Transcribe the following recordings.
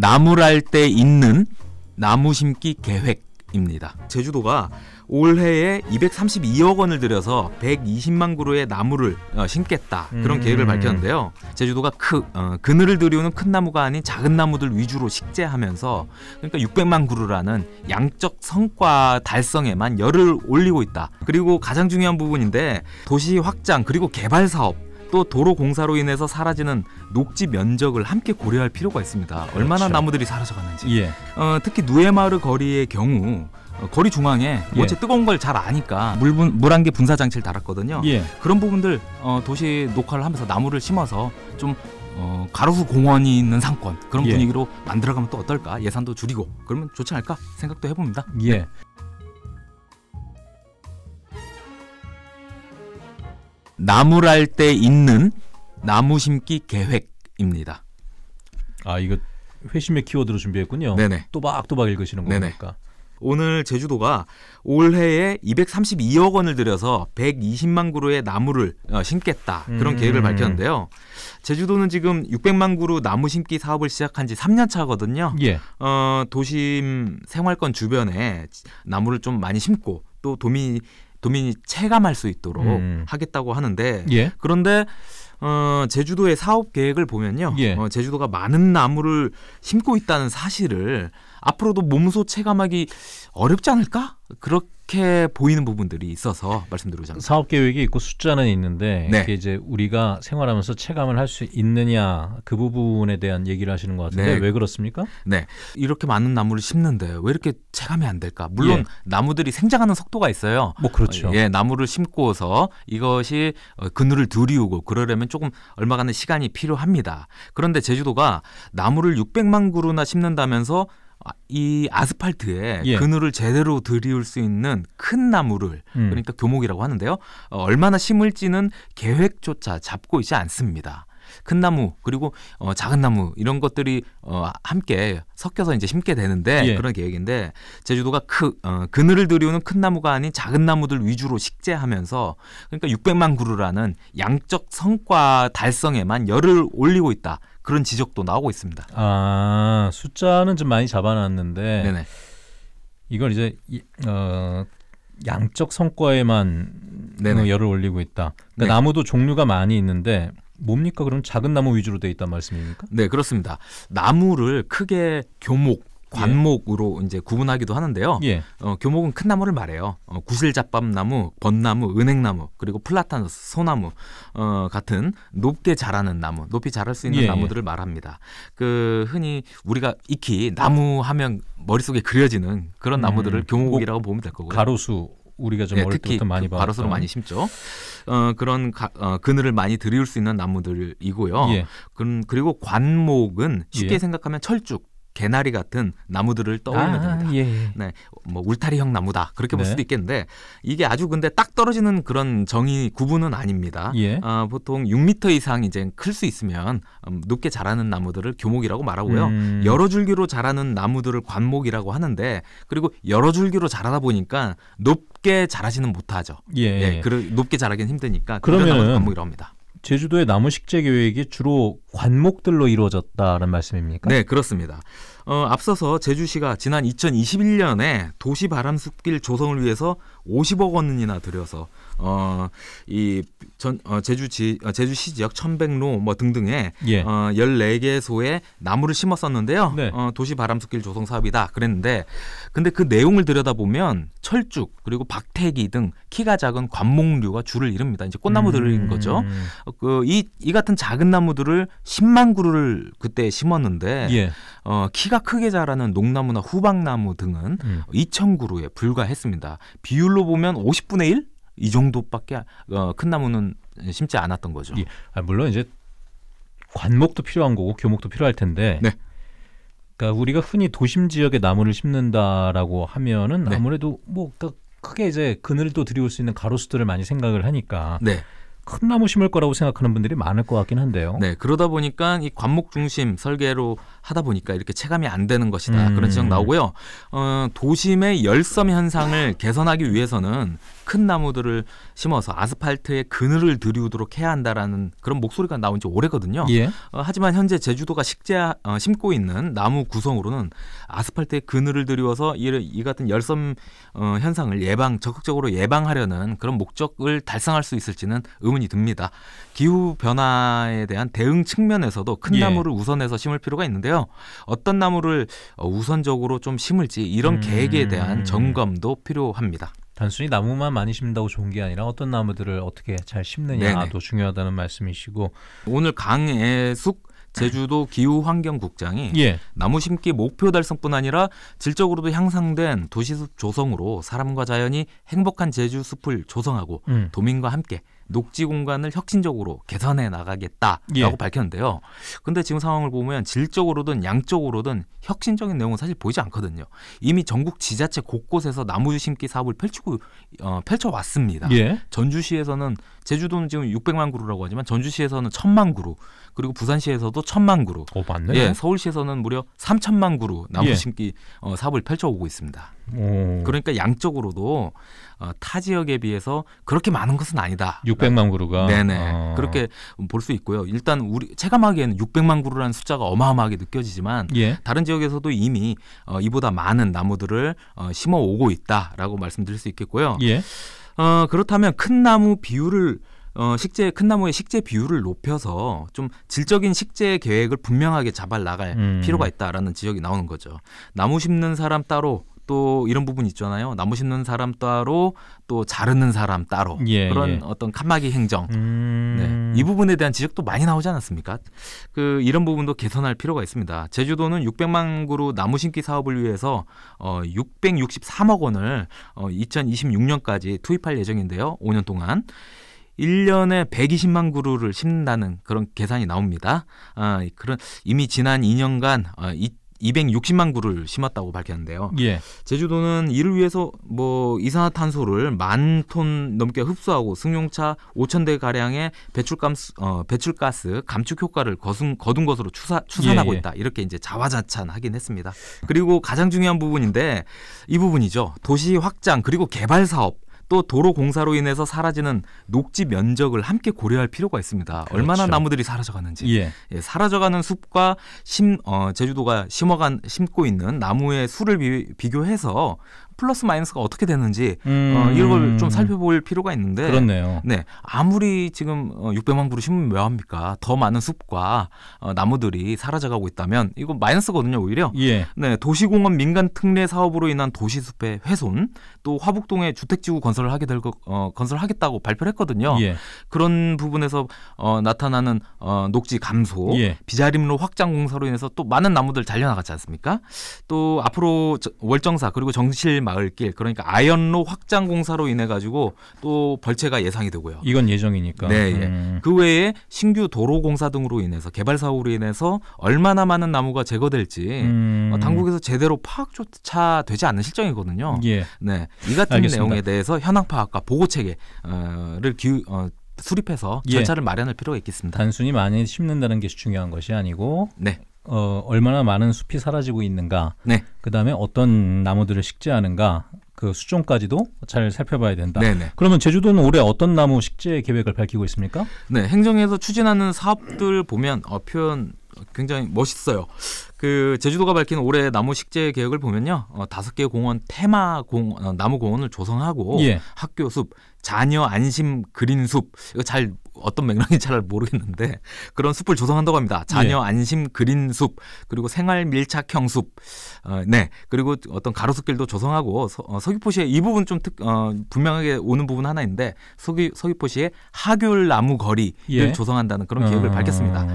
나무랄 때 있는 나무 심기 계획입니다. 제주도가 올해에 232억 원을 들여서 120만 그루의 나무를 어, 심겠다 그런 음. 계획을 밝혔는데요. 제주도가 크, 어, 그늘을 들이우는 큰 나무가 아닌 작은 나무들 위주로 식재하면서 그러니까 600만 그루라는 양적 성과 달성에만 열을 올리고 있다. 그리고 가장 중요한 부분인데 도시 확장 그리고 개발 사업 또 도로 공사로 인해서 사라지는 녹지 면적을 함께 고려할 필요가 있습니다. 그렇죠. 얼마나 나무들이 사라져갔는지. 예. 어, 특히 누에마르 거리의 경우 어, 거리 중앙에 예. 어째 뜨거운 걸 잘 아니까 물분 물안개 분사 장치를 달았거든요. 예. 그런 부분들 어, 도시 녹화를 하면서 나무를 심어서 좀 어, 가로수 공원이 있는 상권 그런 예. 분위기로 만들어가면 또 어떨까 예산도 줄이고 그러면 좋지 않을까 생각도 해봅니다. 예. 네. 나무랄 때 있는 나무 심기 계획입니다. 아 이거 회심의 키워드로 준비했군요. 네네. 또박또박 읽으시는 거니까. 오늘 제주도가 올해에 232억 원을 들여서 120만 그루의 나무를 어, 심겠다 그런 음. 계획을 밝혔는데요. 제주도는 지금 600만 그루 나무 심기 사업을 시작한 지 3년 차거든요. 예. 어, 도심 생활권 주변에 나무를 좀 많이 심고 또 도민 도민이 체감할 수 있도록 음. 하겠다고 하는데 예. 그런데 어, 제주도의 사업 계획을 보면요, 예. 어, 제주도가 많은 나무를 심고 있다는 사실을 앞으로도 몸소 체감하기 어렵지 않을까? 그렇게 보이는 부분들이 있어서 말씀드리고자 합니다. 사업 계획이 있고 숫자는 있는데 네. 이게 이제 우리가 생활하면서 체감을 할 수 있느냐 그 부분에 대한 얘기를 하시는 것 같은데 네. 왜 그렇습니까? 네, 이렇게 많은 나무를 심는데 왜 이렇게 체감이 안 될까? 물론 예. 나무들이 생장하는 속도가 있어요. 뭐 그렇죠. 어, 예, 나무를 심고서 이것이 어, 그늘을 들이우고 그러려면 조금 얼마간의 시간이 필요합니다. 그런데 제주도가 나무를 600만 그루나 심는다면서 아, 이 아스팔트에 예. 그늘을 제대로 들이울 수 있는 큰 나무를 음. 그러니까 교목이라고 하는데요. 어, 얼마나 심을지는 계획조차 잡고 있지 않습니다. 큰 나무 그리고 어, 작은 나무 이런 것들이 어, 함께 섞여서 이제 심게 되는데 예. 그런 계획인데 제주도가 크, 어, 그늘을 들이우는 큰 나무가 아닌 작은 나무들 위주로 식재하면서 그러니까 600만 그루라는 양적 성과 달성에만 열을 올리고 있다. 그런 지적도 나오고 있습니다. 아 숫자는 좀 많이 잡아놨는데 네네. 이걸 이제 어, 양적 성과에만 그 네네. 열을 올리고 있다. 그러니까 네. 나무도 종류가 많이 있는데 뭡니까 그럼 작은 나무 위주로 돼 있단 말씀입니까? 네 그렇습니다. 나무를 크게 교목 관목으로 예. 이제 구분하기도 하는데요. 예. 어, 교목은 큰 나무를 말해요. 어, 구실잡밤나무, 벚나무, 은행나무, 그리고 플라타누스, 소나무 어, 같은 높게 자라는 나무, 높이 자랄 수 있는 예, 예. 나무들을 말합니다. 그 흔히 우리가 익히 나무 하면 머릿속에 그려지는 그런 음, 나무들을 교목이라고 보면 될 거고요. 가로수 우리가 좀 네, 특히 많이 그바로수로 많이 심죠. 어, 그런 가, 어, 그늘을 많이 들이울 수 있는 나무들이고요. 예. 그럼 그리고 관목은 쉽게 예. 생각하면 철쭉 개나리 같은 나무들을 떠올리면 아, 됩니다. 예, 예. 네, 뭐 울타리형 나무다 그렇게 볼 네. 수도 있겠는데 이게 아주 근데 딱 떨어지는 그런 정의 구분은 아닙니다. 예. 어, 보통 6미터 이상 이제 클 수 있으면 음, 높게 자라는 나무들을 교목이라고 말하고요. 음. 여러 줄기로 자라는 나무들을 관목이라고 하는데 그리고 여러 줄기로 자라다 보니까 높게 자라지는 못하죠. 예, 예 그러, 높게 자라긴 힘드니까 그러면 관목이라고 합니다. 제주도의 나무 식재 계획이 주로 관목들로 이루어졌다는 말씀입니까? 네, 그렇습니다. 어, 앞서서 제주시가 지난 2021년에 도시 바람숲길 조성을 위해서 50억 원이나 들여서 어, 이전 어, 제주지 어, 제주시 지역 천백로 뭐 등등에 예. 어, 14개소에 나무를 심었었는데요. 네. 어, 도시 바람숲길 조성 사업이다 그랬는데 근데 그 내용을 들여다보면 철쭉 그리고 박태기 등 키가 작은 관목류가 줄을 이룹니다. 이제 꽃나무들인 음. 거죠. 어, 그이이 이 같은 작은 나무들을 10만 그루를 그때 심었는데 예. 어, 키가 보다 크게 자라는 농나무나 후박나무 등은 음. 2 0 0그루에 불과했습니다. 비율로 보면 50분의 1? 이 정도밖에 어, 큰 나무는 심지 않았던 거죠. 예. 아, 물론 이제 관목도 필요한 거고 교목도 필요할 텐데 네. 그러니까 우리가 흔히 도심 지역에 나무를 심는다라고 하면은 네. 아무래도 뭐 그러니까 크게 이제 그늘도 들이올 수 있는 가로수들을 많이 생각을 하니까 네. 큰 나무 심을 거라고 생각하는 분들이 많을 것 같긴 한데요. 네, 그러다 보니까 이 관목 중심 설계로 하다 보니까 이렇게 체감이 안 되는 것이다. 음. 그런 지적 나오고요. 어, 도심의 열섬 현상을 아. 개선하기 위해서는 큰 나무들을 심어서 아스팔트에 그늘을 들이우도록 해야 한다라는 그런 목소리가 나온 지 오래거든요. 예. 어, 하지만 현재 제주도가 식재 어, 심고 있는 나무 구성으로는 아스팔트에 그늘을 들이워서 이, 이 같은 열섬 어, 현상을 예방 적극적으로 예방하려는 그런 목적을 달성할 수 있을지는 의문이 듭니다. 기후 변화에 대한 대응 측면에서도 큰 예. 나무를 우선해서 심을 필요가 있는데요. 있어요. 어떤 나무를 어, 우선적으로 좀 심을지 이런 음... 계획에 대한 점검도 필요합니다. 단순히 나무만 많이 심는다고 좋은 게 아니라 어떤 나무들을 어떻게 잘 심느냐도 중요하다는 말씀이시고 오늘 강해숙 제주도 기후환경국장이 예. 나무 심기 목표 달성뿐 아니라 질적으로도 향상된 도시숲 조성으로 사람과 자연이 행복한 제주 숲을 조성하고 음. 도민과 함께 녹지 공간을 혁신적으로 개선해 나가겠다라고 예. 밝혔는데요. 근데 지금 상황을 보면 질적으로든 양적으로든 혁신적인 내용은 사실 보이지 않거든요. 이미 전국 지자체 곳곳에서 나무 심기 사업을 펼치고 어, 펼쳐 왔습니다. 예. 전주시에서는 제주도는 지금 600만 그루라고 하지만 전주시에서는 1000만 그루 그리고 부산시에서도 1000만 그루. 오, 어, 맞네. 예, 서울시에서는 무려 3000만 그루 나무 예. 심기 예. 어, 사업을 펼쳐오고 있습니다. 오. 음. 그러니까 양쪽으로도 어, 타 지역에 비해서 그렇게 많은 것은 아니다. 600만 그루가 네네 어. 그렇게 볼 수 있고요. 일단 우리 체감하기에는 600만 그루라는 숫자가 어마어마하게 느껴지지만 예. 다른 지역에서도 이미 어, 이보다 많은 나무들을 어, 심어 오고 있다라고 말씀드릴 수 있겠고요. 예. 어, 그렇다면 큰 나무 비율을 어, 식재 큰 나무의 식재 비율을 높여서 좀 질적인 식재 계획을 분명하게 잡아 나갈 음. 필요가 있다라는 지적이 나오는 거죠. 나무 심는 사람 따로 또 이런 부분 있잖아요. 나무 심는 사람 따로 또 자르는 사람 따로 예, 예. 그런 예. 어떤 칸막이 행정 음... 네, 이 부분에 대한 지적도 많이 나오지 않았습니까? 그 이런 부분도 개선할 필요가 있습니다. 제주도는 600만 그루 나무 심기 사업을 위해서 어, 663억 원을 어, 2026년까지 투입할 예정인데요. 5년 동안. 1년에 120만 그루를 심는다는 그런 계산이 나옵니다. 아, 그런 이미 지난 2년간 260만 구를 심었다고 밝혔는데요. 예. 제주도는 이를 위해서 뭐 이산화탄소를 만 톤 넘게 흡수하고 승용차 5천 대 가량의 배출감스, 어, 배출가스 감축 효과를 거둔, 거둔 것으로 추사, 추산하고 예, 예. 있다. 이렇게 이제 자화자찬하긴 했습니다. 그리고 가장 중요한 부분인데 이 부분이죠. 도시 확장 그리고 개발 사업 또 도로 공사로 인해서 사라지는 녹지 면적을 함께 고려할 필요가 있습니다. 그렇죠. 얼마나 나무들이 사라져가는지 예. 예, 사라져가는 숲과 심, 어, 제주도가 심어간 심고 있는 나무의 수를 비, 교해서 플러스 마이너스가 어떻게 되는지 음. 어, 이런 걸좀 살펴볼 필요가 있는데 그렇네요. 네 아무리 지금 600만 어, 그루 심으면 왜 합니까? 더 많은 숲과 어, 나무들이 사라져가고 있다면 이거 마이너스거든요 오히려. 예. 네 도시공원 민간 특례 사업으로 인한 도시숲의 훼손 또 화북동에 주택지구 건설을 하게 될 거, 어, 건설하겠다고 발표를 했거든요. 예. 그런 부분에서 어, 나타나는 어, 녹지 감소, 예. 비자림로 확장 공사로 인해서 또 많은 나무들 잘려나갔지 않습니까? 또 앞으로 저, 월정사 그리고 정실 마을길 그러니까 아연로 확장 공사로 인해 가지고 또 벌채가 예상이 되고요. 이건 예정이니까. 네. 예. 음. 그 외에 신규 도로 공사 등으로 인해서 개발 사고로 인해서 얼마나 많은 나무가 제거될지 음. 어, 당국에서 제대로 파악조차 되지 않는 실정이거든요. 예. 네. 이 같은 알겠습니다. 내용에 대해서 현황 파악과 보고 체계를 기 어, 수립해서 예. 절차를 예. 마련할 필요가 있겠습니다. 단순히 많이 심는다는 게 중요한 것이 아니고 네. 어, 얼마나 많은 숲이 사라지고 있는가, 네. 그 다음에 어떤 나무들을 식재하는가, 그 수종까지도 잘 살펴봐야 된다. 네네. 네. 그러면 제주도는 올해 어떤 나무 식재 계획을 밝히고 있습니까? 네, 행정에서 추진하는 사업들 보면 어, 표현 굉장히 멋있어요. 그 제주도가 밝힌 올해 나무 식재 계획을 보면요, 어, 다섯 어, 개 공원 테마 공 어, 나무 공원을 조성하고 예. 학교 숲, 자녀 안심 그린 숲 이거 잘 어떤 맥락인지 잘 모르겠는데 그런 숲을 조성한다고 합니다. 자녀 예. 안심 그린 숲 그리고 생활 밀착형 숲, 어, 네 그리고 어떤 가로수길도 조성하고 서, 어, 서귀포시에이 부분 좀 특, 어, 분명하게 오는 부분 하나인데 서귀 서귀포시에 하귤 나무 거리를 예. 조성한다는 그런 계획을 음... 밝혔습니다.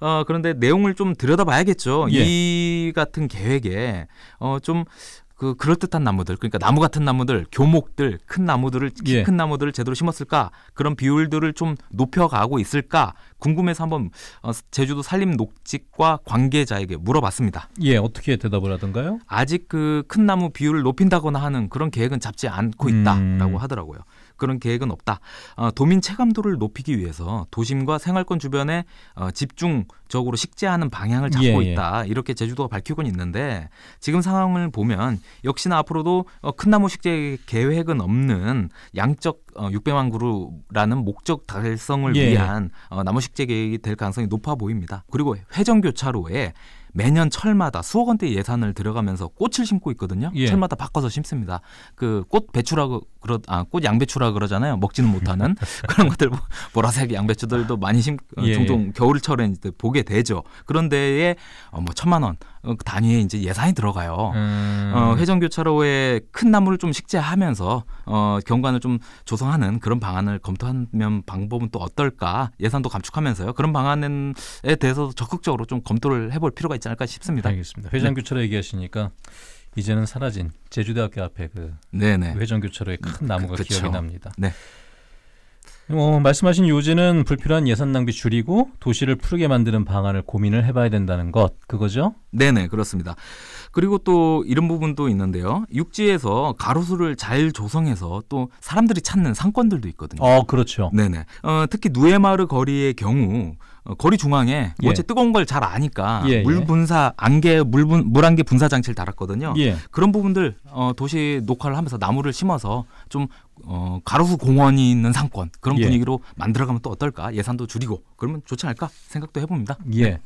어, 그런데 내용을 좀 들여다봐야겠죠. 예. 이 네. 네. 같은 계획에 어좀 그 그럴듯한 나무들 그러니까 나무 같은 나무들 교목들 큰 나무들을 예. 큰 나무들을 제대로 심었을까 그런 비율들을 좀 높여가고 있을까 궁금해서 한번 어, 제주도 산림 녹지과 관계자에게 물어봤습니다. 예 어떻게 대답을 하던가요? 아직 그 큰 나무 비율을 높인다거나 하는 그런 계획은 잡지 않고 있다라고 음. 하더라고요. 그런 계획은 없다. 어, 도민 체감도를 높이기 위해서 도심과 생활권 주변에 어, 집중적으로 식재하는 방향을 잡고 예, 예. 있다. 이렇게 제주도가 밝히고는 있는데 지금 상황을 보면 역시나 앞으로도 어, 큰 나무 식재 계획은 없는 양적 어, 600만 그루라는 목적 달성을 예, 위한 어, 나무 식재 계획이 될 가능성이 높아 보입니다. 그리고 회전 교차로에 매년 철마다 수억 원대 예산을 들어가면서 꽃을 심고 있거든요. 예. 철마다 바꿔서 심습니다. 그 꽃 배추라고 그러 아 꽃 양배추라 그러잖아요. 먹지는 못하는 그런 것들 뭐 보라색 양배추들도 많이 심 어, 예. 종종 겨울철에 이제 보게 되죠. 그런데에 어뭐 천만 원 어, 그 단위에 이제 예산이 들어가요. 음. 어 회전 교차로에 큰 나무를 좀 식재하면서 어 경관을 좀 조성하는 그런 방안을 검토하면 방법은 또 어떨까? 예산도 감축하면서요. 그런 방안에 대해서 적극적으로 좀 검토를 해볼 필요가 있지 있지 않을까 싶습니다. 알겠습니다. 회전 네. 교차로 얘기하시니까 이제는 사라진 제주대학교 앞에 그 네네. 회전 교차로의 큰 그, 나무가 그, 기억이 납니다. 네. 어, 말씀하신 요지는 불필요한 예산 낭비 줄이고 도시를 푸르게 만드는 방안을 고민을 해봐야 된다는 것 그거죠? 네네 그렇습니다. 그리고 또 이런 부분도 있는데요. 육지에서 가로수를 잘 조성해서 또 사람들이 찾는 상권들도 있거든요. 어, 그렇죠. 네네. 어, 특히 누에마르 거리의 경우 어, 거리 중앙에 예. 어째 뜨거운 걸 잘 아니까 예, 예, 물 분사 안개 물 분 물안개 분사 장치를 달았거든요. 예. 그런 부분들 어, 도시 녹화를 하면서 나무를 심어서 좀 어, 가로수 공원이 있는 상권 그런 예. 분위기로 만들어가면 또 어떨까 예산도 줄이고 그러면 좋지 않을까 생각도 해봅니다. 예. 네.